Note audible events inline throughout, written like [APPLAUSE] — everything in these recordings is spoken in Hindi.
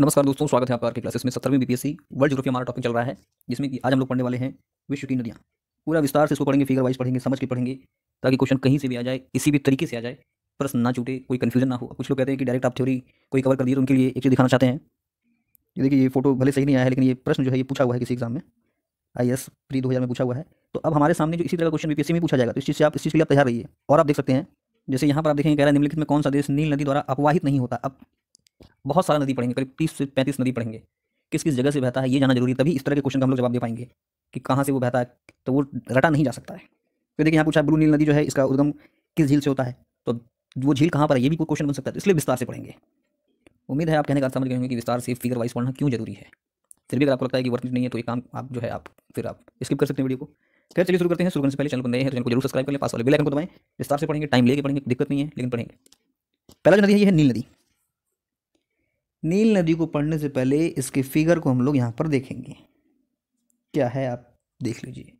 नमस्कार दोस्तों स्वागत है आपका आपके क्लासेस में सत्रहवीं बीपीएससी वर्ल्ड जोग्राफी हमारा टॉपिक चल रहा है जिसमें कि आज हम लोग पढ़ने वाले हैं विश्व की नदियाँ पूरा विस्तार से इसको पढ़ेंगे फिगर वाइज पढ़ेंगे समझ के पढ़ेंगे ताकि क्वेश्चन कहीं से भी आ जाए किसी भी तरीके से आ जाए प्रश्न ना छूटे कोई कन्फ्यूजन ना हो कुछ लोग कहते हैं कि डायरेक्ट आप थ्योरी कोई कवर कर दिए तो उनके लिए एक चीज़ दिखाना चाहते हैं ये देखिए ये फोटो भले सही नहीं आया है लेकिन ये प्रश्न जो है ये पूछा हुआ है किसी एग्जाम में आई एस प्री दो में पूछा हुआ है तो अब हमारे सामने जो इसी तरह का क्वेश्चन बीपीएससी में पूछा जाएगा तो इस चीज़ से आप इस चीज़ के लिए तैयार रहिए और आप देख सकते हैं जैसे यहाँ पर आप देखेंगे कह रहा है निम्नलिखित में कौन सा देश नील नदी द्वारा अपवाहित नहीं होता अब बहुत सारा नदी पढ़ेंगे करीब तीस से पैंतीस नदी पढ़ेंगे किस किस जगह से बहता है ये जाना जरूरी है तभी इस तरह के क्वेश्चन का हम लोग जवाब दे पाएंगे कि कहाँ से वो बहता है तो वो रटा नहीं जा सकता है तो देखिए यहाँ पूछा ब्लू नील नदी जो है इसका उद्गम किस झील से होता है तो वो झील कहाँ पर है ये भी कोई क्वेश्चन बन सकता है तो इसलिए विस्तार से पढ़ेंगे उम्मीद है आप कहने का समझ गए होंगे कि विस्तार से फिगर वाइज पढ़ना क्यों जरूरी है फिर भी अगर आपको लगता है कि वर्थ नहीं है तो ये काम आप जो है आप फिर आप स्किप कर सकते हैं वीडियो को फिर चलिए शुरू करते हैं शुरू करने से पहले चैनल पर नए हैं तो चैनल को जरूर सब्सक्राइब कर पास वाले बेल आइकन को दबाएं विस्तार से पढ़ेंगे टाइम लेके पढ़ेंगे दिक्कत नहीं है लेकिन पढ़ेंगे पहला जो नदी है ये है नील नदी नील नदी को पढ़ने से पहले इसके फिगर को हम लोग यहाँ पर देखेंगे क्या है आप देख लीजिए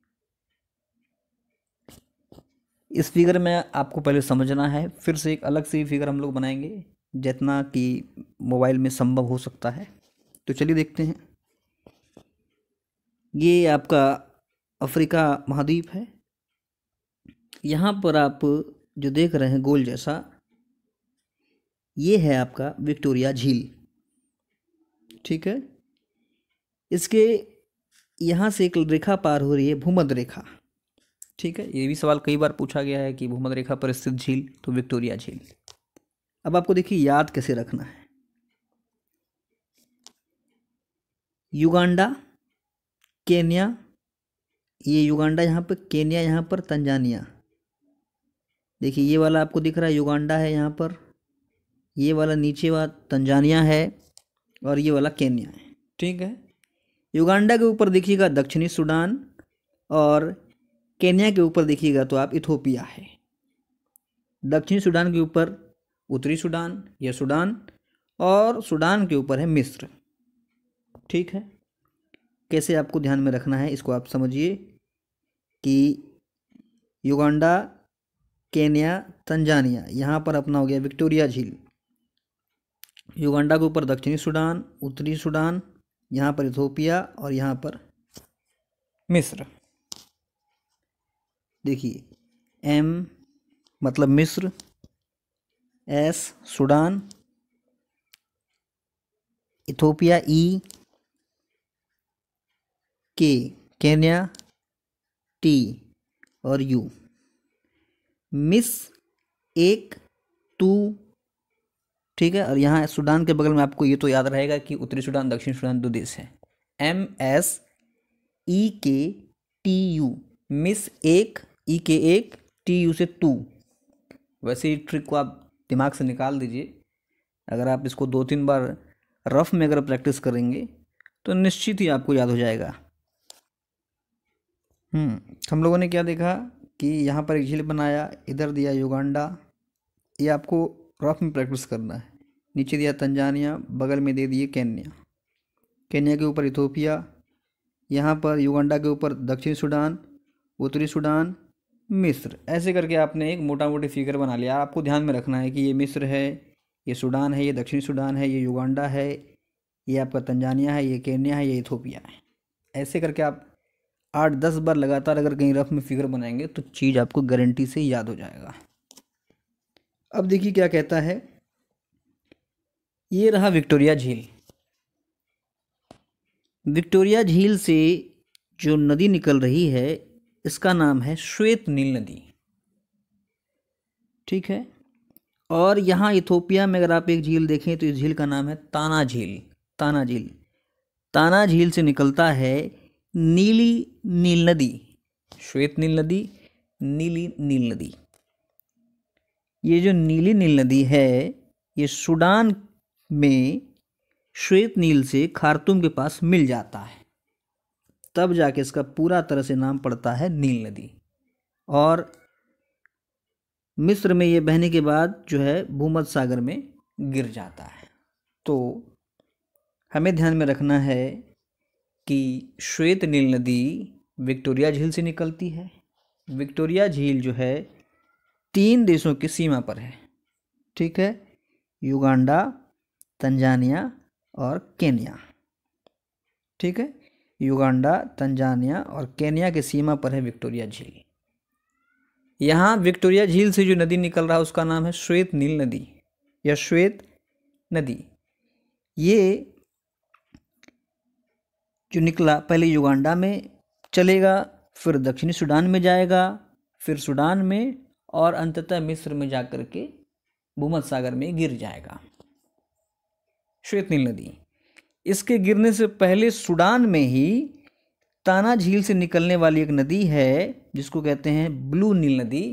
इस फिगर में आपको पहले समझना है फिर से एक अलग सी फिगर हम लोग बनाएंगे जितना कि मोबाइल में संभव हो सकता है तो चलिए देखते हैं ये आपका अफ्रीका महाद्वीप है यहाँ पर आप जो देख रहे हैं गोल जैसा ये है आपका विक्टोरिया झील ठीक है इसके यहाँ से एक रेखा पार हो रही है भूमध्य रेखा ठीक है ये भी सवाल कई बार पूछा गया है कि भूमध्य रेखा पर स्थित झील तो विक्टोरिया झील अब आपको देखिए याद कैसे रखना है युगांडा केन्या ये युगांडा यहाँ पर केन्या यहाँ पर तंजानिया देखिए ये वाला आपको दिख रहा है युगांडा है यहाँ पर ये वाला नीचे वाला तंजानिया है और ये वाला केन्या है ठीक है युगांडा के ऊपर देखिएगा दक्षिणी सूडान और केन्या के ऊपर देखिएगा तो आप इथोपिया है दक्षिणी सूडान के ऊपर उत्तरी सूडान या सूडान और सूडान के ऊपर है मिस्र ठीक है कैसे आपको ध्यान में रखना है इसको आप समझिए कि युगांडा केन्या तंजानिया यहाँ पर अपना हो गया विक्टोरिया झील युगांडा के ऊपर दक्षिणी सूडान उत्तरी सूडान यहाँ पर इथोपिया और यहाँ पर मिस्र देखिए एम मतलब मिस्र एस सूडान इथोपिया ई के केन्या टी और यू मिस एक तू ठीक है और यहाँ सूडान के बगल में आपको ये तो याद रहेगा कि उत्तरी सूडान दक्षिण सूडान दो देश हैं एम एस ई के टी यू मिस एक ई e के एक टी यू से टू वैसे ही ट्रिक को आप दिमाग से निकाल दीजिए अगर आप इसको दो तीन बार रफ में अगर प्रैक्टिस करेंगे तो निश्चित ही आपको याद हो जाएगा हम्म, हम लोगों ने क्या देखा कि यहाँ पर एक झील बनाया इधर दिया युगांडा ये आपको रफ में प्रैक्टिस करना है नीचे दिया तंजानिया बगल में दे दिए केन्या केन्या के ऊपर इथोपिया यहाँ पर युगंडा के ऊपर दक्षिण सूडान उत्तरी सूडान मिस्र ऐसे करके आपने एक मोटा मोटी फिगर बना लिया आपको ध्यान में रखना है कि ये मिस्र है ये सूडान है ये दक्षिणी सूडान है ये युगांडा है ये आपका तंजानिया है ये केन्या है ये इथोपिया है ऐसे करके आप आठ दस बार लगातार अगर कहीं रफ में फिगर बनाएंगे तो चीज़ आपको गारंटी से याद हो जाएगा अब देखिए क्या कहता है ये रहा विक्टोरिया झील विक्टोरिया झील से जो नदी निकल रही है इसका नाम है श्वेत नील नदी ठीक है और यहाँ इथोपिया में अगर आप एक झील देखें तो इस झील का नाम है ताना झील ताना झील ताना झील से निकलता है नीली नील नदी श्वेत नील नदी नीली नील नदी ये जो नीली नील नदी है ये सूडान में श्वेत नील से खारतूम के पास मिल जाता है तब जाके इसका पूरा तरह से नाम पड़ता है नील नदी और मिस्र में ये बहने के बाद जो है भूमध सागर में गिर जाता है तो हमें ध्यान में रखना है कि श्वेत नील नदी विक्टोरिया झील से निकलती है विक्टोरिया झील जो है तीन देशों की सीमा पर है ठीक है युगांडा तंजानिया और केन्या ठीक है युगांडा तंजानिया और केन्या के सीमा पर है विक्टोरिया झील यहाँ विक्टोरिया झील से जो नदी निकल रहा है उसका नाम है श्वेत नील नदी या श्वेत नदी ये जो निकला पहले युगांडा में चलेगा फिर दक्षिणी सूडान में जाएगा फिर सूडान में और अंततः मिस्र में जाकर के भूमध सागर में गिर जाएगा श्वेत नील नदी इसके गिरने से पहले सूडान में ही ताना झील से निकलने वाली एक नदी है जिसको कहते हैं ब्लू नील नदी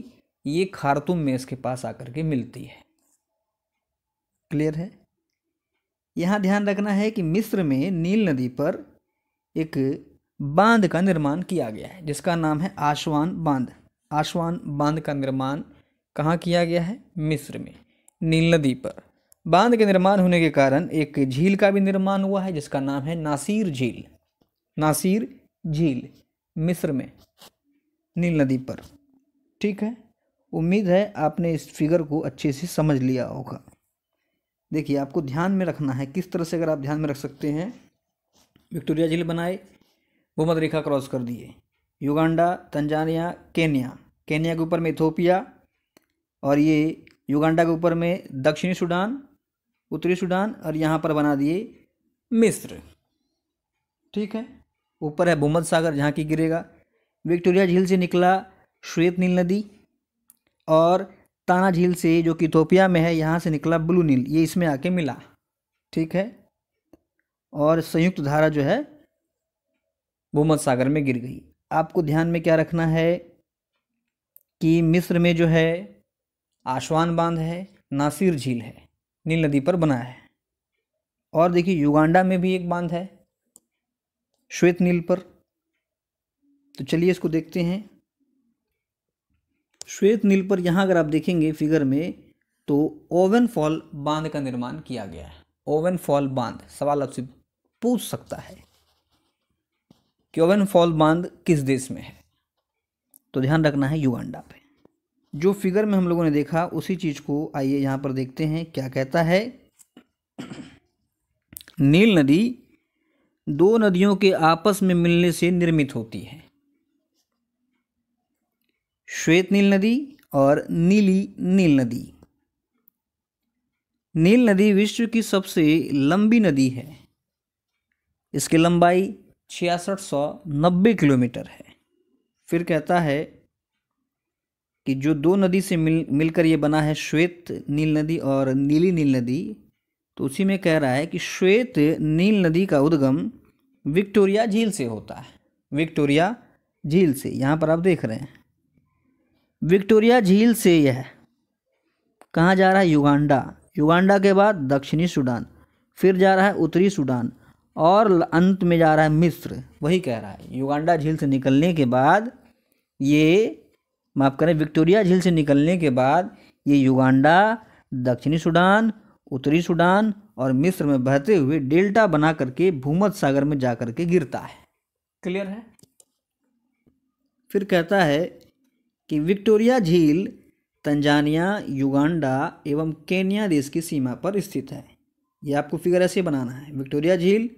ये खारतूम में इसके पास आकर के मिलती है क्लियर है यहाँ ध्यान रखना है कि मिस्र में नील नदी पर एक बांध का निर्माण किया गया है जिसका नाम है आशवान बांध आसवान बांध का निर्माण कहाँ किया गया है मिस्र में नील नदी पर बांध के निर्माण होने के कारण एक झील का भी निर्माण हुआ है जिसका नाम है नासिर झील नासिर झील मिस्र में नील नदी पर ठीक है उम्मीद है आपने इस फिगर को अच्छे से समझ लिया होगा देखिए आपको ध्यान में रखना है किस तरह से अगर आप ध्यान में रख सकते हैं विक्टोरिया झील बनाए भूमध रेखा क्रॉस कर दिए युगांडा तंजानिया केन्या केन्या के ऊपर में इथोपिया और ये युगांडा के ऊपर में दक्षिणी सूडान उत्तरी सूडान और यहाँ पर बना दिए मिस्र ठीक है ऊपर है भूमध सागर जहाँ की गिरेगा विक्टोरिया झील से निकला श्वेत नील नदी और ताना झील से जो कि इथोपिया में है यहाँ से निकला ब्लू नील ये इसमें आके मिला ठीक है और संयुक्त धारा जो है भूमध सागर में गिर गई आपको ध्यान में क्या रखना है कि मिस्र में जो है आशवान बांध है नासिर झील है नील नदी पर बना है और देखिए युगांडा में भी एक बांध है श्वेत नील पर तो चलिए इसको देखते हैं श्वेत नील पर यहाँ अगर आप देखेंगे फिगर में तो ओवन फॉल बांध का निर्माण किया गया है ओवन फॉल बांध सवाल आपसे पूछ सकता है कि ओवन फॉल बांध किस देश में है तो ध्यान रखना है युगांडा पे जो फिगर में हम लोगों ने देखा उसी चीज़ को आइए यहाँ पर देखते हैं क्या कहता है नील नदी दो नदियों के आपस में मिलने से निर्मित होती है श्वेत नील नदी और नीली नील नदी नील नदी विश्व की सबसे लंबी नदी है इसकी लंबाई छियासठ सौ नब्बे किलोमीटर है फिर कहता है कि जो दो नदी से मिल मिलकर ये बना है श्वेत नील नदी और नीली नील नदी तो उसी में कह रहा है कि श्वेत नील नदी का उद्गम विक्टोरिया झील से होता है विक्टोरिया झील से यहाँ पर आप देख रहे हैं विक्टोरिया झील से यह कहाँ जा रहा है युगांडा युगांडा के बाद दक्षिणी सूडान फिर जा रहा है उत्तरी सूडान और अंत में जा रहा है मिस्र वही कह रहा है युगांडा झील से निकलने के बाद ये माफ़ करें विक्टोरिया झील से निकलने के बाद ये युगांडा दक्षिणी सूडान उत्तरी सूडान और मिस्र में बहते हुए डेल्टा बना करके भूमध सागर में जा करके गिरता है क्लियर है फिर कहता है कि विक्टोरिया झील तंजानिया युगांडा एवं केन्या देश की सीमा पर स्थित है ये आपको फिगर ऐसे बनाना है विक्टोरिया झील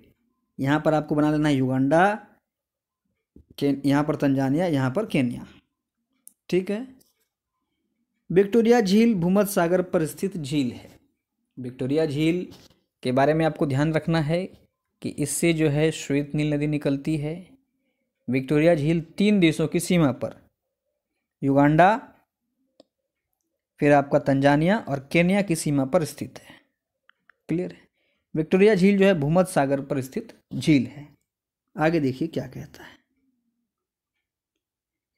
यहाँ पर आपको बना लेना है युगांडा के यहाँ पर तंजानिया यहाँ पर केन्या ठीक है विक्टोरिया झील भूमध सागर पर स्थित झील है विक्टोरिया झील के बारे में आपको ध्यान रखना है कि इससे जो है श्वेत नील नदी निकलती है विक्टोरिया झील तीन देशों की सीमा पर युगांडा फिर आपका तंजानिया और केन्या की सीमा पर स्थित है क्लियर है विक्टोरिया झील जो है भूमध सागर पर स्थित झील है आगे देखिए क्या कहता है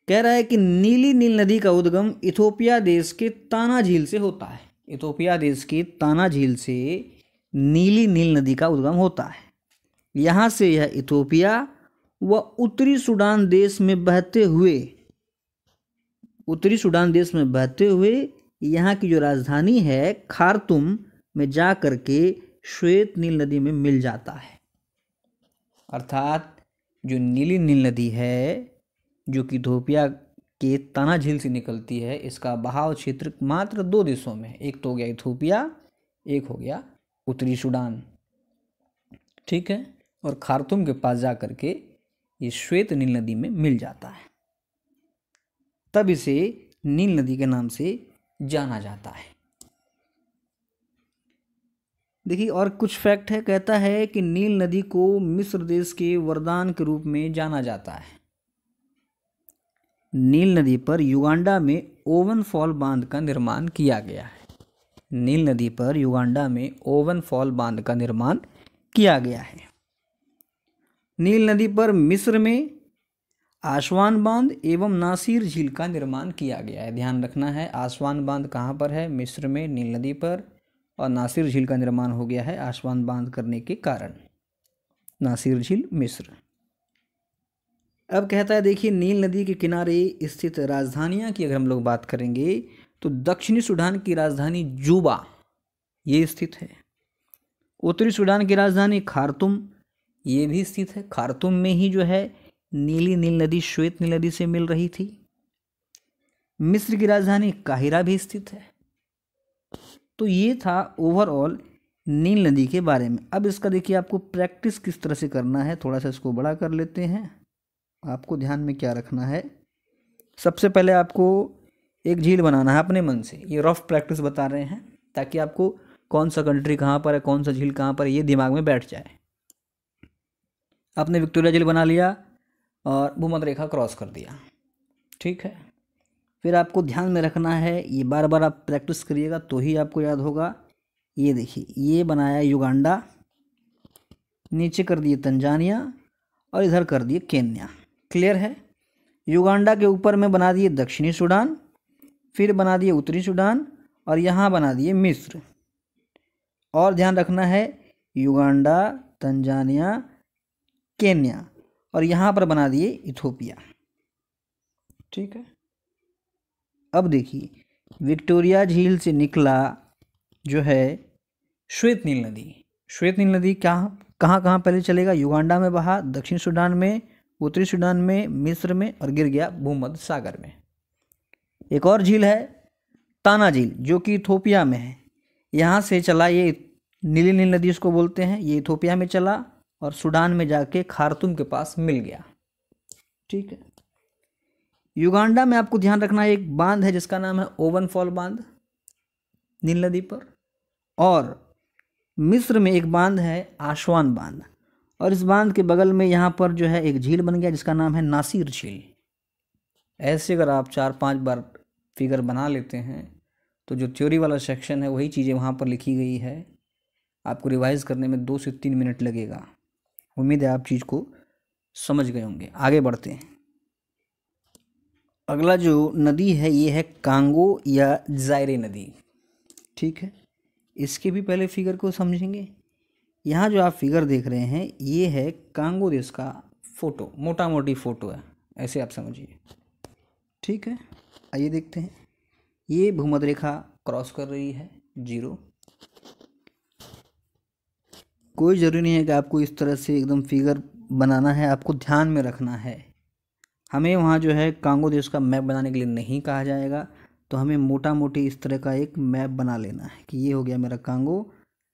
कह रहा है कि नीली नील नदी का उद्गम इथोपिया देश के ताना झील से होता है इथोपिया देश के ताना झील से नीली नील नदी का उद्गम होता है यहाँ से यह इथोपिया व उत्तरी सूडान देश में बहते हुए उत्तरी सूडान देश में बहते हुए यहाँ की जो राजधानी है खारतुम में जा कर के श्वेत नील नदी में मिल जाता है अर्थात जो नीली नील नदी है जो कि धोपिया के ताना झील से निकलती है इसका बहाव क्षेत्र मात्र दो देशों में एक तो हो गया इथोपिया एक हो गया उत्तरी सूडान ठीक है और खारतूम के पास जा कर के ये श्वेत नील नदी में मिल जाता है तब इसे नील नदी के नाम से जाना जाता है देखिए और कुछ फैक्ट है कहता है कि नील नदी को मिस्र देश के वरदान के रूप में जाना जाता है नील नदी पर युगांडा में ओवन फॉल बांध का निर्माण किया गया है नील नदी पर युगांडा में ओवन फॉल बांध का निर्माण किया गया है नील नदी पर मिस्र में आसवान बांध एवं नासिर झील का निर्माण किया गया है ध्यान रखना है आसवान बांध कहाँ पर है मिस्र में नील नदी पर और नासिर झील का निर्माण हो गया है आसवान बांध करने के कारण नासिर झील मिस्र अब कहता है देखिए नील नदी के किनारे स्थित राजधानियाँ की अगर हम लोग बात करेंगे तो दक्षिणी सूडान की राजधानी जूबा ये स्थित है उत्तरी सूडान की राजधानी खारतुम ये भी स्थित है खारतुम में ही जो है नीली नील नदी श्वेत नील नदी से मिल रही थी मिस्र की राजधानी काहिरा भी स्थित है तो ये था ओवरऑल नील नदी के बारे में अब इसका देखिए आपको प्रैक्टिस किस तरह से करना है थोड़ा सा इसको बड़ा कर लेते हैं आपको ध्यान में क्या रखना है सबसे पहले आपको एक झील बनाना है अपने मन से ये रफ प्रैक्टिस बता रहे हैं ताकि आपको कौन सा कंट्री कहाँ पर है कौन सा झील कहाँ पर है ये दिमाग में बैठ जाए आपने विक्टोरिया झील बना लिया और भूमध रेखा क्रॉस कर दिया ठीक है फिर आपको ध्यान में रखना है ये बार बार आप प्रैक्टिस करिएगा तो ही आपको याद होगा ये देखिए ये बनाया युगांडा नीचे कर दिए तंजानिया और इधर कर दिए केन्या क्लियर है युगांडा के ऊपर में बना दिए दक्षिणी सूडान फिर बना दिए उत्तरी सूडान और यहाँ बना दिए मिस्र और ध्यान रखना है युगांडा तंजानिया केन्या और यहाँ पर बना दिए इथोपिया ठीक है अब देखिए विक्टोरिया झील से निकला जो है श्वेत नील नदी श्वेत नील नदी कहाँ कहाँ कहाँ पहले चलेगा युगांडा में बहा दक्षिण सूडान में उत्तरी सूडान में मिस्र में और गिर गया भूमध्य सागर में एक और झील है ताना झील जो कि इथोपिया में है यहाँ से चला ये नीली नील नदी इसको बोलते हैं ये इथोपिया में चला और सूडान में जाके खारतुम के पास मिल गया ठीक है युगांडा में आपको ध्यान रखना है एक बांध है जिसका नाम है ओवन फॉल बांध नील नदी पर और मिस्र में एक बांध है आशवान बांध और इस बांध के बगल में यहाँ पर जो है एक झील बन गया जिसका नाम है नासिर झील ऐसे अगर आप चार पांच बार फिगर बना लेते हैं तो जो थ्योरी वाला सेक्शन है वही चीज़ें वहाँ पर लिखी गई है आपको रिवाइज़ करने में दो से तीन मिनट लगेगा उम्मीद है आप चीज़ को समझ गए होंगे आगे बढ़ते हैं अगला जो नदी है ये है कांगो या जायरे नदी ठीक है इसके भी पहले फिगर को समझेंगे यहाँ जो आप फिगर देख रहे हैं ये है कांगो देश का फ़ोटो मोटा मोटी फ़ोटो है ऐसे आप समझिए ठीक है आइए देखते हैं ये भूमध रेखा क्रॉस कर रही है जीरो कोई ज़रूरी नहीं है कि आपको इस तरह से एकदम फिगर बनाना है आपको ध्यान में रखना है हमें वहाँ जो है कांगो देश का मैप बनाने के लिए नहीं कहा जाएगा तो हमें मोटा मोटी इस तरह का एक मैप बना लेना है कि ये हो गया मेरा कांगो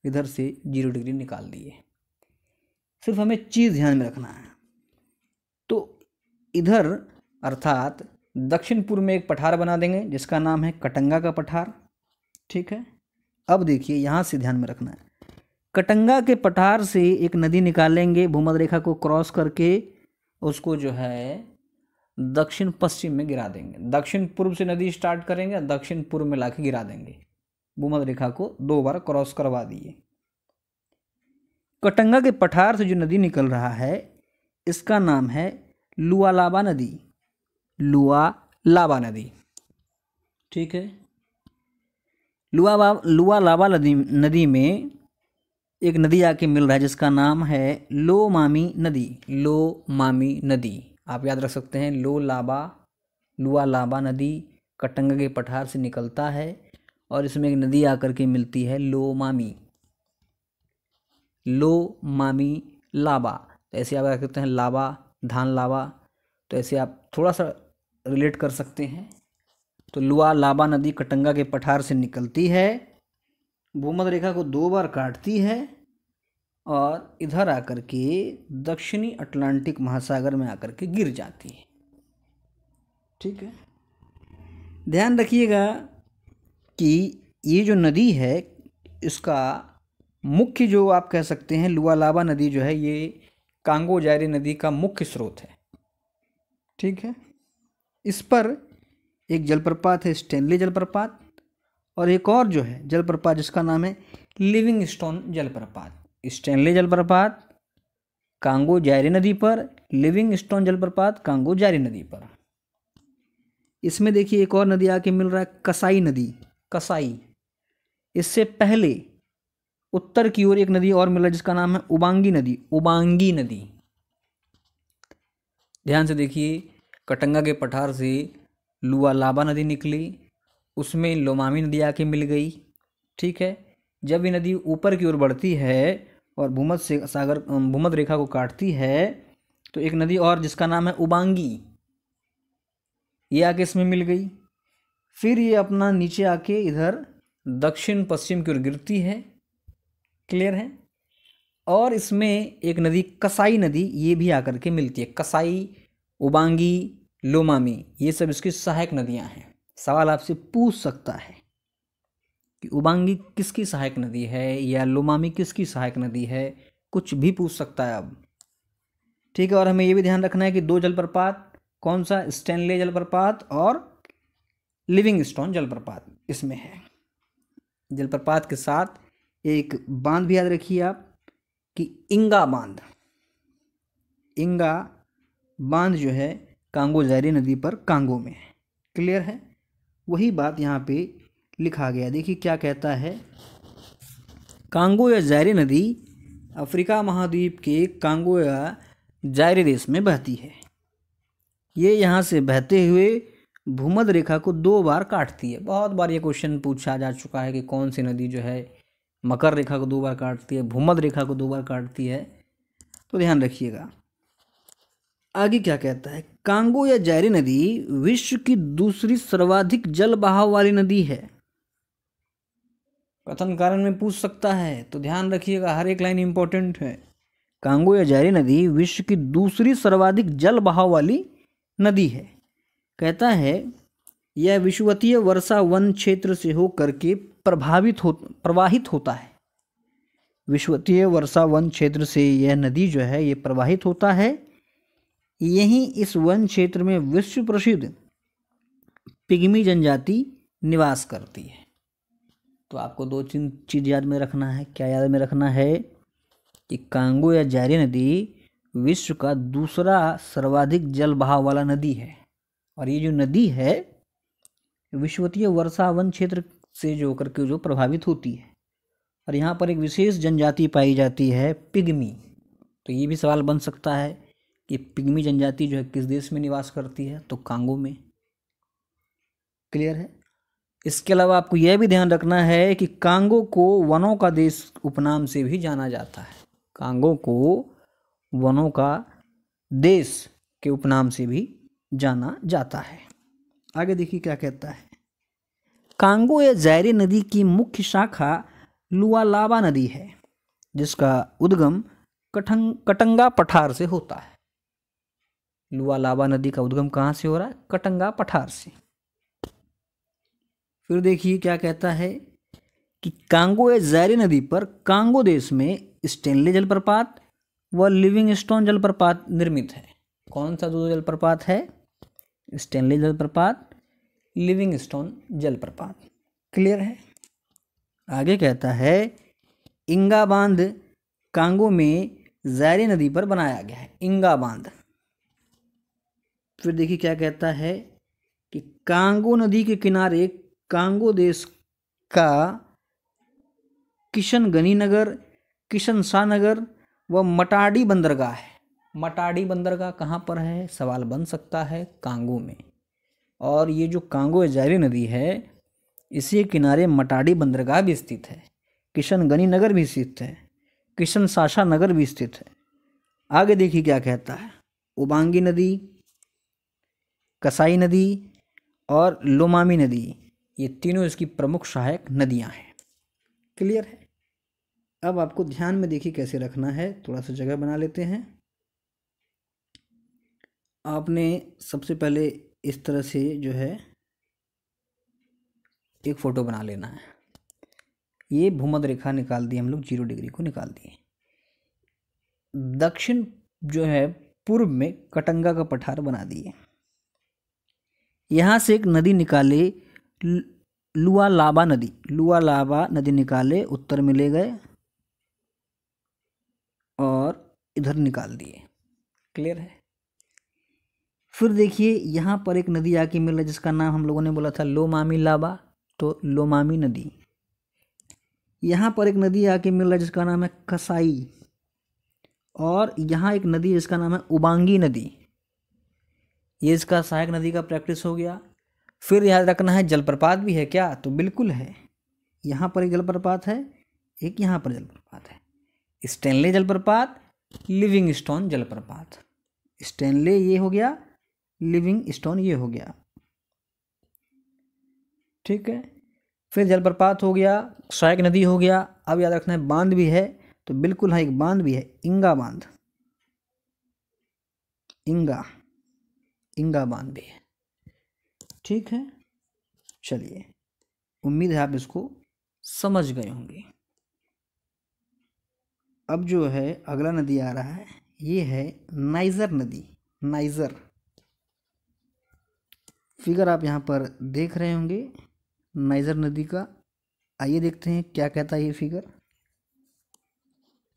इधर से जीरो डिग्री निकाल दिए सिर्फ हमें चीज़ ध्यान में रखना है तो इधर अर्थात दक्षिण पूर्व में एक पठार बना देंगे जिसका नाम है कटंगा का पठार ठीक है अब देखिए यहाँ से ध्यान में रखना है कटंगा के पठार से एक नदी निकालेंगे भूमध रेखा को क्रॉस करके उसको जो है दक्षिण पश्चिम में गिरा देंगे दक्षिण पूर्व से नदी स्टार्ट करेंगे दक्षिण पूर्व में ला गिरा देंगे भूमध्य रेखा को दो बार क्रॉस करवा दिए कटंगा के पठार से जो नदी निकल रहा है इसका नाम है लुआलाबा नदी लुआ लाबा नदी ठीक है लुआबा लाबा नदी नदी में एक नदी आके मिल रहा है जिसका नाम है लो मामी नदी लो मामी नदी आप याद रख सकते हैं लो लाबा लुआ लाबा नदी कटंग के पठार से निकलता है और इसमें एक नदी आकर के मिलती है लो मामी लो मामी लाबा तो ऐसे आप रख सकते हैं लाबा धान लावा तो ऐसे आप थोड़ा सा रिलेट कर सकते हैं तो लुआ लाबा नदी कटंगा के पठार से निकलती है भूमध रेखा को दो बार काटती है और इधर आकर के दक्षिणी अटलांटिक महासागर में आकर के गिर जाती है ठीक है ध्यान रखिएगा कि ये जो नदी है इसका मुख्य जो आप कह सकते हैं लुआलाबा नदी जो है ये कांगो जायरी नदी का मुख्य स्रोत है ठीक है इस पर एक जलप्रपात है स्टेनली जलप्रपात और एक और जो है जलप्रपात जिसका नाम है लिविंग स्टोन जलप्रपात स्टैनले जलप्रपात कांगो जारी नदी पर लिविंग स्टोन जलप्रपात कांगो जारी नदी पर इसमें देखिए एक और नदी आके मिल रहा है कसाई नदी कसाई इससे पहले उत्तर की ओर एक नदी और मिल है जिसका नाम है उबांगी नदी उबांगी नदी ध्यान से देखिए कटंगा के पठार से लुआलाबा नदी निकली उसमें लोमामी नदी आके मिल गई ठीक है जब ये नदी ऊपर की ओर बढ़ती है और भूमध सागर भूमध रेखा को काटती है तो एक नदी और जिसका नाम है उबांगी ये आके इसमें मिल गई फिर ये अपना नीचे आके इधर दक्षिण पश्चिम की ओर गिरती है क्लियर है और इसमें एक नदी कसाई नदी ये भी आकर के मिलती है कसाई उबांगी लोमामी ये सब इसकी सहायक नदियां हैं सवाल आपसे पूछ सकता है कि उबांगी किसकी सहायक नदी है या लुमामी किसकी सहायक नदी है कुछ भी पूछ सकता है अब ठीक है और हमें ये भी ध्यान रखना है कि दो जलप्रपात कौन सा स्टेनले जलप्रपात और लिविंग स्टोन जलप्रपात इसमें है जलप्रपात के साथ एक बांध भी याद रखिए आप कि इंगा बांध इंगा बांध जो है कांगो जैरी नदी पर कांगो में है क्लियर है वही बात यहाँ पे लिखा गया देखिए क्या कहता है कांगो या जायरे नदी अफ्रीका महाद्वीप के कांगो या जायरे देश में बहती है ये यहाँ से बहते हुए भूमध रेखा को दो बार काटती है बहुत बार ये क्वेश्चन पूछा जा चुका है कि कौन सी नदी जो है मकर रेखा को दो बार काटती है भूमध रेखा को दो बार काटती है तो ध्यान रखिएगा आगे क्या कहता है कांगो या जायरी नदी विश्व की दूसरी सर्वाधिक जल बहाव वाली नदी है कथन कारण में पूछ सकता है तो ध्यान रखिएगा हर एक लाइन इंपॉर्टेंट है कांगो या जारी नदी विश्व की दूसरी सर्वाधिक जल बहाव वाली नदी है कहता है यह विश्वतीय वर्षा वन क्षेत्र से होकर के प्रभावित हो प्रवाहित होता है विश्वतीय वर्षा वन क्षेत्र से यह नदी जो है ये प्रवाहित होता है यहीं इस वन क्षेत्र में विश्व प्रसिद्ध पिग्मी जनजाति निवास करती है तो आपको दो तीन चीज़ याद में रखना है क्या याद में रखना है कि कांगो या जारी नदी विश्व का दूसरा सर्वाधिक जल बहाव वाला नदी है और ये जो नदी है विश्वतीय वर्षा वन क्षेत्र से जो करके जो प्रभावित होती है और यहाँ पर एक विशेष जनजाति पाई जाती है पिग्मी तो ये भी सवाल बन सकता है कि पिग्मी जनजाति जो है किस देश में निवास करती है तो कांगो में क्लियर है इसके अलावा आपको यह भी ध्यान रखना है कि कांगो को वनों का देश उपनाम से भी जाना जाता है कांगो को वनों का देश के उपनाम से भी जाना जाता है आगे देखिए क्या कहता है कांगो या जैरे नदी की मुख्य शाखा लुआलावा नदी है जिसका उद्गम कठंग कटंगा पठार से होता है लुआलावा नदी का उद्गम कहाँ से हो रहा है कटंगा पठार से फिर देखिए क्या कहता है कि कांगो या जैरी नदी पर कांगो देश में स्टेनले जलप्रपात व लिविंग स्टोन जलप्रपात निर्मित है कौन सा दो जलप्रपात है स्टेनले जलप्रपात लिविंग स्टोन जलप्रपात क्लियर है आगे कहता है इंगा बांध कांगो में जैरी नदी पर बनाया गया है इंगा बांध फिर देखिए क्या कहता है कि कांगो नदी के किनारे कांगो देश का किशन गनी नगर किशन शाह नगर व मटाडी बंदरगाह है मटाडी बंदरगाह कहाँ पर है सवाल बन सकता है कांगो में और ये जो कांगो एजारी नदी है इसी किनारे मटाडी बंदरगाह भी स्थित है किशन गनी नगर भी स्थित है किशन साशा नगर भी स्थित है आगे देखिए क्या कहता है उबांगी नदी कसाई नदी और लोमामी नदी ये तीनों इसकी प्रमुख सहायक नदियाँ हैं क्लियर है अब आपको ध्यान में देखिए कैसे रखना है थोड़ा सा जगह बना लेते हैं आपने सबसे पहले इस तरह से जो है एक फ़ोटो बना लेना है ये भूमध्य रेखा निकाल दी हम लोग जीरो डिग्री को निकाल दिए दक्षिण जो है पूर्व में कटंगा का पठार बना दिए यहाँ से एक नदी निकाले लुआ लाबा नदी लुआ लाबा नदी निकाले उत्तर में ले गए और इधर निकाल दिए क्लियर है फिर देखिए यहाँ पर एक नदी आके मिल रहा जिसका नाम हम लोगों ने बोला था लोमामी लाबा तो लोमामी नदी यहाँ पर एक नदी आके मिल रहा है जिसका नाम है कसाई और यहाँ एक नदी जिसका नाम है उबांगी नदी ये इसका सहायक नदी का प्रैक्टिस हो गया फिर याद रखना है जलप्रपात भी है क्या तो बिल्कुल है यहाँ पर एक जलप्रपात है एक यहाँ पर जलप्रपात है स्टेनले जलप्रपात लिविंग स्टोन जलप्रपात स्टेनले ये हो गया लिविंग स्टोन ये हो गया ठीक है फिर जलप्रपात हो गया सहायक नदी हो गया अब याद रखना है बांध भी है तो बिल्कुल हाँ एक बांध भी है इंगा बांध इंगा इंगा बांध भी है ठीक है चलिए उम्मीद है आप इसको समझ गए होंगे अब जो है अगला नदी आ रहा है ये है नाइज़र नदी नाइज़र फिगर आप यहाँ पर देख रहे होंगे नाइज़र नदी का आइए देखते हैं क्या कहता है ये फिगर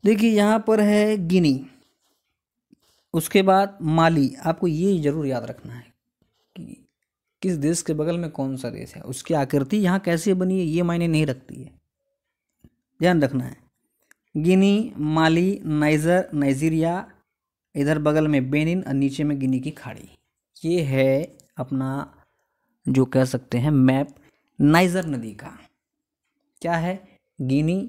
देखिए यहाँ पर है गिनी उसके बाद माली आपको ये ज़रूर याद रखना है किस देश के बगल में कौन सा देश है उसकी आकृति यहाँ कैसे बनी है ये मायने नहीं रखती है ध्यान रखना है गिनी माली नाइजर नाइजीरिया इधर बगल में बेनिन और नीचे में गिनी की खाड़ी ये है अपना जो कह सकते हैं मैप नाइजर नदी का क्या है गिनी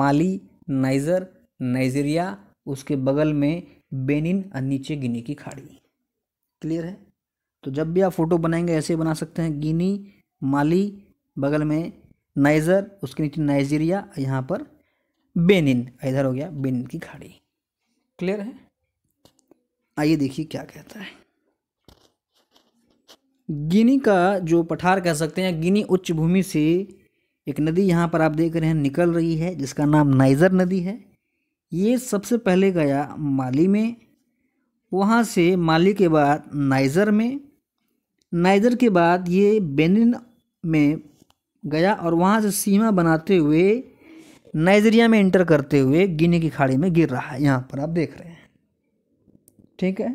माली नाइजर नाइजीरिया उसके बगल में बेनिन और नीचे गिनी की खाड़ी क्लियर है तो जब भी आप फ़ोटो बनाएंगे ऐसे बना सकते हैं गिनी माली बगल में नाइज़र उसके नीचे नाइजीरिया यहाँ पर बेनिन इधर हो गया बेनिन की खाड़ी क्लियर है आइए देखिए क्या कहता है गिनी का जो पठार कह सकते हैं गिनी उच्च भूमि से एक नदी यहाँ पर आप देख रहे हैं निकल रही है जिसका नाम नाइजर नदी है ये सबसे पहले गया माली में वहाँ से माली के बाद नाइजर में नाइजर के बाद ये बेनिन में गया और वहाँ से सीमा बनाते हुए नाइजीरिया में इंटर करते हुए गिनी की खाड़ी में गिर रहा है यहाँ पर आप देख रहे हैं ठीक है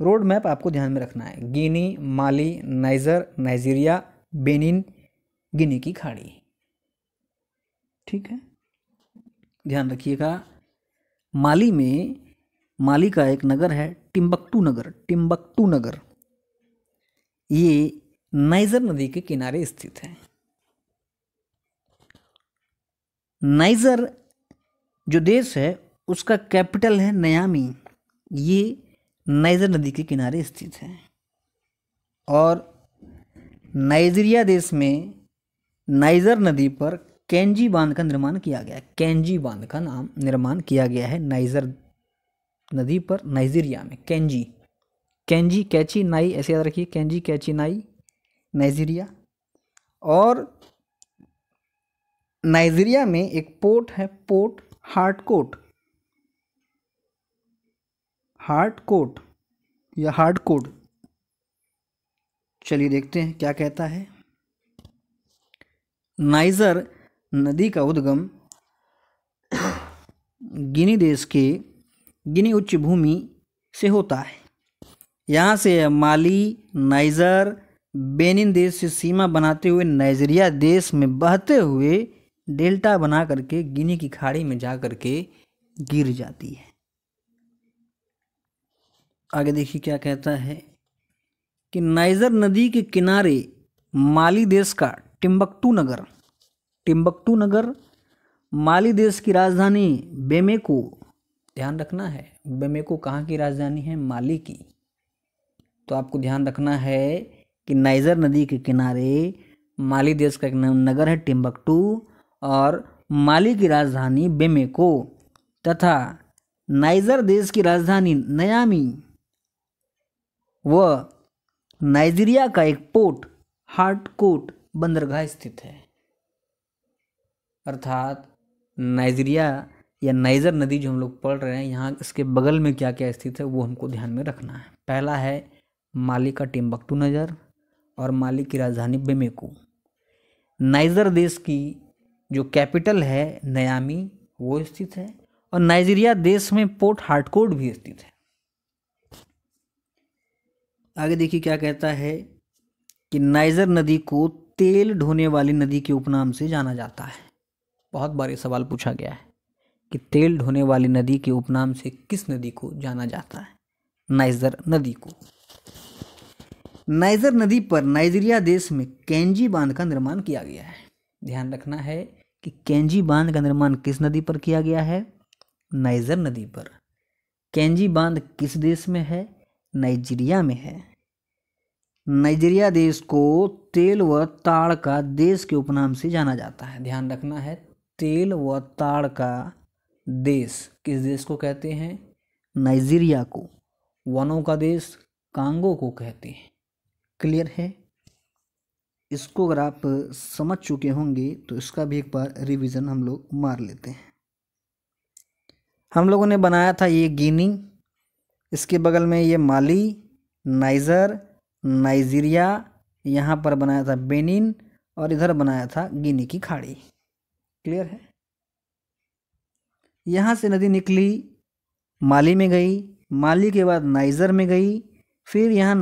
रोड मैप आपको ध्यान में रखना है Guinea Mali Niger Nigeria Benin Guinea की खाड़ी ठीक है ध्यान रखिएगा माली में माली का एक नगर है टिम्बकटू नगर टिम्बकटू नगर ये नाइजर नदी के किनारे स्थित है नाइजर जो देश है उसका कैपिटल है नयामी ये नाइजर नदी के किनारे स्थित है और नाइजीरिया देश में नाइजर नदी पर कैंजी बांध का निर्माण किया गया है कैंजी बांध का नाम निर्माण किया गया है नाइजर नदी पर नाइजीरिया में कैंजी कैंजी कैची नाई ऐसे याद रखिए कैंजी कैची नाई नाइजीरिया और नाइजीरिया में एक पोर्ट है port Harcourt Harcourt या हार्ड कोड चलिए देखते हैं क्या कहता है नाइजर नदी का उद्गम [COUGHS] गिनी देश के गिनी उच्च भूमि से होता है यहाँ से माली नाइजर बेनिन देश से सीमा बनाते हुए नाइजीरिया देश में बहते हुए डेल्टा बना करके गिनी की खाड़ी में जा करके गिर जाती है आगे देखिए क्या कहता है कि नाइजर नदी के किनारे माली देश का टिम्बकटू नगर टिम्बकटू नगर माली देश की राजधानी बेमेको ध्यान रखना है बेमेको कहाँ की राजधानी है माली की तो आपको ध्यान रखना है कि नाइजर नदी के किनारे माली देश का एक नगर है टिम्बकटू और माली की राजधानी बेमेको तथा नाइजर देश की राजधानी नयामी व नाइजीरिया का एक पोर्ट हार्टकोट बंदरगाह स्थित है अर्थात नाइजीरिया या नाइजर नदी जो हम लोग पढ़ रहे हैं यहाँ इसके बगल में क्या क्या स्थित है वो हमको ध्यान में रखना है पहला है माली का टिम्बकटू नज़र और माली की राजधानी बेमेकू नाइजर देश की जो कैपिटल है नयामी वो स्थित है और नाइजीरिया देश में पोर्ट हार्टकोट भी स्थित है आगे देखिए क्या कहता है कि नाइजर नदी को तेल ढोने वाली नदी के उपनाम से जाना जाता है बहुत बार ये सवाल पूछा गया है कि तेल ढोने वाली नदी के उपनाम से किस नदी को जाना जाता है नाइजर नदी को नाइजर नदी पर नाइजीरिया देश में कैंजी बांध का निर्माण किया गया है ध्यान रखना है कि कैंजी बांध का निर्माण किस नदी पर किया गया है नाइजर नदी पर कैंजी बांध किस देश में है नाइजीरिया में है नाइजीरिया देश को तेल व ताड़ का देश के उपनाम से जाना जाता है ध्यान रखना है तेल व ताड़ का देश किस देश को कहते हैं नाइजीरिया को वनों का देश कांगो को कहते हैं क्लियर है इसको अगर आप समझ चुके होंगे तो इसका भी एक बार रिवीजन हम लोग मार लेते हैं हम लोगों ने बनाया था ये गिनी इसके बगल में ये माली नाइज़र नाइजीरिया यहाँ पर बनाया था बेनिन और इधर बनाया था गिनी की खाड़ी क्लियर है यहाँ से नदी निकली माली में गई माली के बाद नाइज़र में गई फिर यहाँ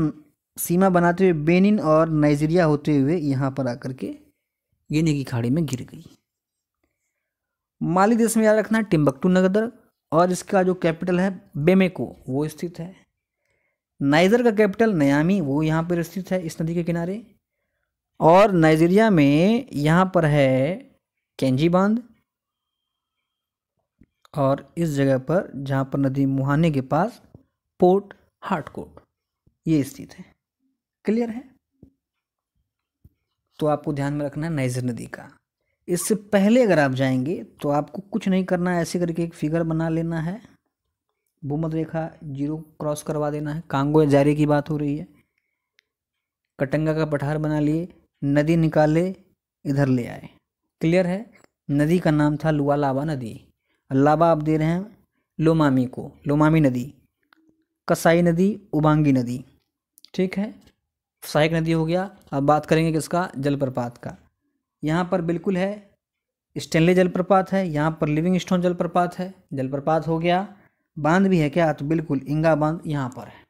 सीमा बनाते हुए बेनिन और नाइजीरिया होते हुए यहाँ पर आकर के गेने की खाड़ी में गिर गई माली देश में याद रखना टिम्बकटू नगर और इसका जो कैपिटल है बेमेको वो स्थित है नाइजर का कैपिटल नयामी वो यहाँ पर स्थित है इस नदी के किनारे और नाइजीरिया में यहाँ पर है कैंजी बांध और इस जगह पर जहाँ पर नदी मुहाने के पास पोर्ट हार्टकोट ये स्थित है क्लियर है तो आपको ध्यान में रखना है नाइजर नदी का इससे पहले अगर आप जाएंगे तो आपको कुछ नहीं करना है ऐसे करके एक फिगर बना लेना है भूमत रेखा जीरो क्रॉस करवा देना है कांगो या जारी की बात हो रही है कटंगा का पठार बना लिए नदी निकाले इधर ले आए क्लियर है नदी का नाम था लुआ लावा नदी लावा आप दे रहे हैं लोमामी को लोमामी नदी कसाई नदी उबांगी नदी ठीक है सहायक नदी हो गया अब बात करेंगे किसका जलप्रपात का यहाँ पर बिल्कुल है स्टेनली जलप्रपात है यहाँ पर लिविंग स्टोन जलप्रपात है जलप्रपात हो गया बांध भी है क्या तो बिल्कुल इंगा बांध यहाँ पर है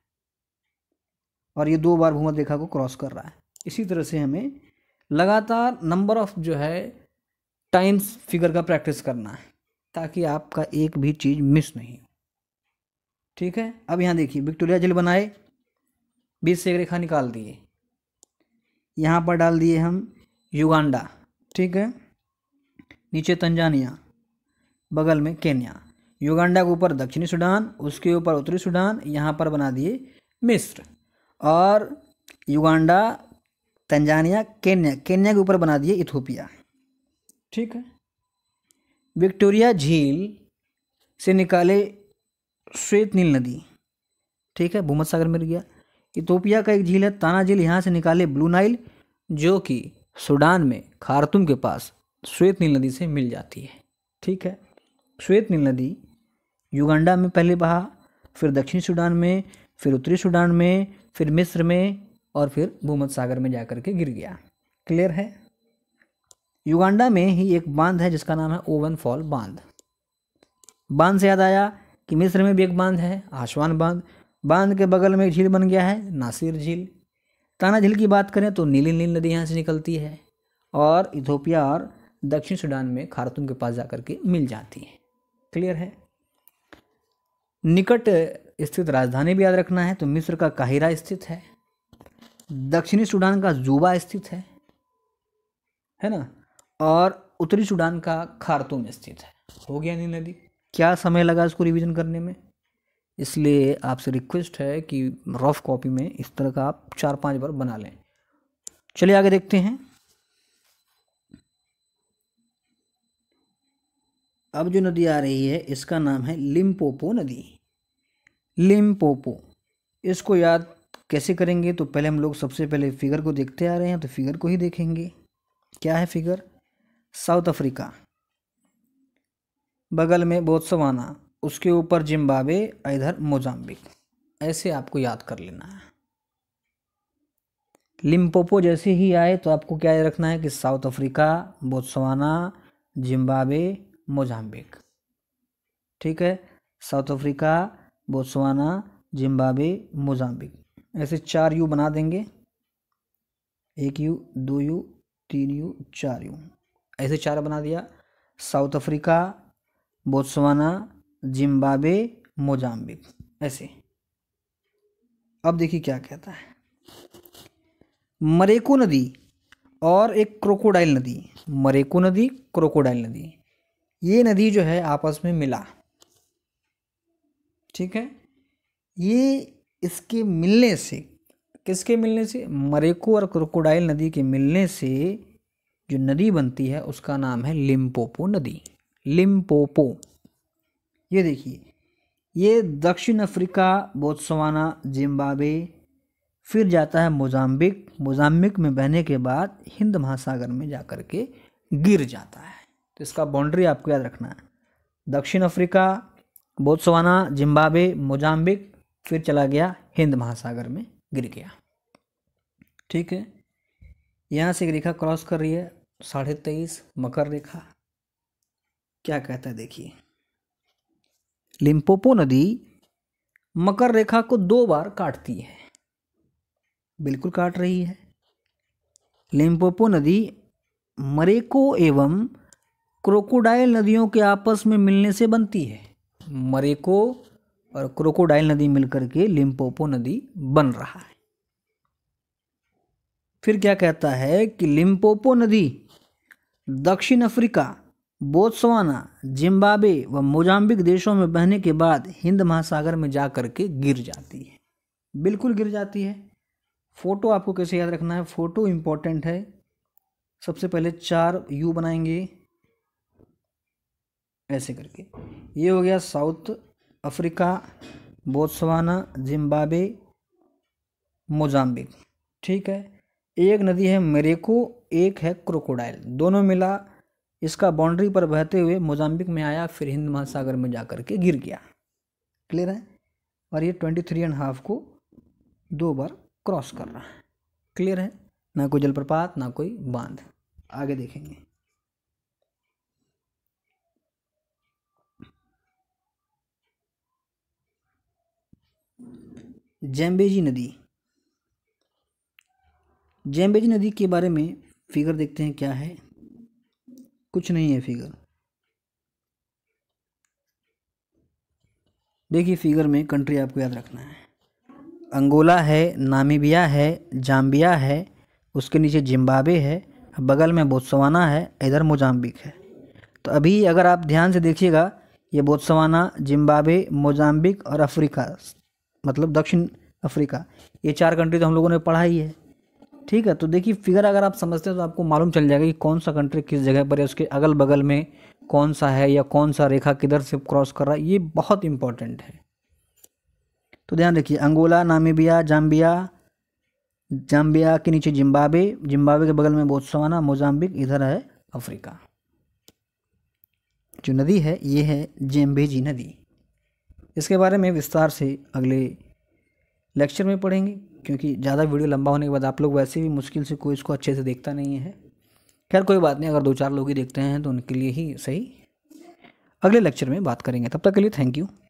और ये दो बार भूमध्य रेखा को क्रॉस कर रहा है इसी तरह से हमें लगातार नंबर ऑफ जो है टाइम्स फिगर का प्रैक्टिस करना है ताकि आपका एक भी चीज़ मिस नहीं हो ठीक है अब यहाँ देखिए विक्टोरिया जल बनाए बीस से एक रेखा निकाल दिए यहाँ पर डाल दिए हम युगांडा ठीक है नीचे तंजानिया बगल में केन्या युगांडा के ऊपर दक्षिणी सूडान उसके ऊपर उत्तरी सूडान यहाँ पर बना दिए मिस्र और युगांडा तंजानिया केन्या केन्या के ऊपर बना दिए इथोपिया ठीक है विक्टोरिया झील से निकाले श्वेत नील नदी ठीक है भूमध सागर मिल गया इथोपिया का एक झील है ताना झील यहाँ से निकाले ब्लू नाइल जो कि सूडान में खारतुम के पास श्वेत नील नदी से मिल जाती है ठीक है श्वेत नील नदी युगांडा में पहले बहा फिर दक्षिण सूडान में फिर उत्तरी सूडान में फिर मिस्र में और फिर भूमध सागर में जाकर के गिर गया क्लियर है युगांडा में ही एक बांध है जिसका नाम है ओवन फॉल बांध बांध से याद आया कि मिस्र में भी एक बांध है आशवान बांध बांध के बगल में एक झील बन गया है नासिर झील ताना झील की बात करें तो नीली नील नदी यहाँ से निकलती है और इथोपिया और दक्षिण सूडान में खारतून के पास कर के मिल जाती है क्लियर है निकट स्थित राजधानी भी याद रखना है तो मिस्र का काहिरा स्थित है दक्षिणी सूडान का जूबा स्थित है है ना और उत्तरी सूडान का खारतून स्थित है हो गया नील नदी क्या समय लगा इसको रिवीजन करने में इसलिए आपसे रिक्वेस्ट है कि रफ कॉपी में इस तरह का आप चार पांच बार बना लें चलिए आगे देखते हैं अब जो नदी आ रही है इसका नाम है लिम्पोपो नदी लिम्पोपो इसको याद कैसे करेंगे तो पहले हम लोग सबसे पहले फिगर को देखते आ रहे हैं तो फिगर को ही देखेंगे क्या है फिगर साउथ अफ्रीका बगल में बोत्सवाना उसके ऊपर जिम्बाब्वे इधर मोजाम्बिक ऐसे आपको याद कर लेना है लिम्पोपो जैसे ही आए तो आपको क्या रखना है कि South Africa Botswana Zimbabwe Mozambique ठीक है South Africa Botswana Zimbabwe Mozambique ऐसे चार यू बना देंगे एक यू दो यू तीन यू चार यू ऐसे चार बना दिया South Africa Botswana Zimbabwe Mozambique ऐसे अब देखिए क्या कहता है मरेको नदी और एक क्रोकोडाइल नदी मरेको नदी क्रोकोडाइल नदी ये नदी जो है आपस में मिला ठीक है ये इसके मिलने से किसके मिलने से मरेको और क्रोकोडाइल नदी के मिलने से जो नदी बनती है उसका नाम है लिम्पोपो नदी लिम्पोपो ये देखिए ये दक्षिण अफ्रीका बोत्सवाना जिम्बाब्वे फिर जाता है मोजाम्बिक मोजाम्बिक में बहने के बाद हिंद महासागर में जा कर के गिर जाता है तो इसका बाउंड्री आपको याद रखना है दक्षिण अफ्रीका बोत्सवाना जिम्बाब्वे मोजाम्बिक फिर चला गया हिंद महासागर में गिर गया ठीक है यहाँ से एक रेखा क्रॉस कर रही है साढ़े तेईस मकर रेखा क्या कहता है देखिए लिम्पोपो नदी मकर रेखा को दो बार काटती है बिल्कुल काट रही है लिम्पोपो नदी मरेको एवं क्रोकोडाइल नदियों के आपस में मिलने से बनती है मरेको और क्रोकोडाइल नदी मिलकर के लिम्पोपो नदी बन रहा है फिर क्या कहता है कि लिम्पोपो नदी दक्षिण अफ्रीका बोत्सवाना जिम्बाब्वे व मोजाम्बिक देशों में बहने के बाद हिंद महासागर में जा कर के गिर जाती है बिल्कुल गिर जाती है फ़ोटो आपको कैसे याद रखना है फ़ोटो इम्पॉर्टेंट है सबसे पहले चार यू बनाएंगे ऐसे करके ये हो गया South Africa Botswana Zimbabwe Mozambique ठीक है एक नदी है मेरेको एक है क्रोकोडाइल दोनों मिला इसका बाउंड्री पर बहते हुए मोजाम्बिक में आया फिर हिंद महासागर में जाकर के गिर गया क्लियर है और ये ट्वेंटी थ्री एंड हाफ को दो बार क्रॉस कर रहा है क्लियर है ना कोई जलप्रपात ना कोई बांध आगे देखेंगे जैम्बेजी नदी जैम्बेजी नदी के बारे में फिगर देखते हैं क्या है कुछ नहीं है फिगर देखिए फिगर में कंट्री आपको याद रखना है अंगोला है नामीबिया है जाम्बिया है उसके नीचे जिम्बाब्वे है बगल में बोत्सवाना है इधर मोजाम्बिक है तो अभी अगर आप ध्यान से देखिएगा ये बोत्सवाना जिम्बाब्वे मोजाम्बिक और अफ्रीका मतलब दक्षिण अफ्रीका ये चार कंट्री तो हम लोगों ने पढ़ा ही है ठीक है तो देखिए फिगर अगर आप समझते हैं तो आपको मालूम चल जाएगा कि कौन सा कंट्री किस जगह पर है उसके अगल बगल में कौन सा है या कौन सा रेखा किधर से क्रॉस कर रहा है ये बहुत इंपॉर्टेंट है तो ध्यान रखिए अंगोला नामीबिया जाम्बिया जाम्बिया के नीचे जिम्बाबे जिम्बाबे के बगल में बोत्सवाना मोजाम्बिक इधर है अफ्रीका जो नदी है ये है जेम्बेजी नदी इसके बारे में विस्तार से अगले लेक्चर में पढ़ेंगे क्योंकि ज़्यादा वीडियो लंबा होने के बाद आप लोग वैसे भी मुश्किल से कोई इसको अच्छे से देखता नहीं है खैर कोई बात नहीं अगर दो चार लोग ही देखते हैं तो उनके लिए ही सही अगले लेक्चर में बात करेंगे तब तक के लिए थैंक यू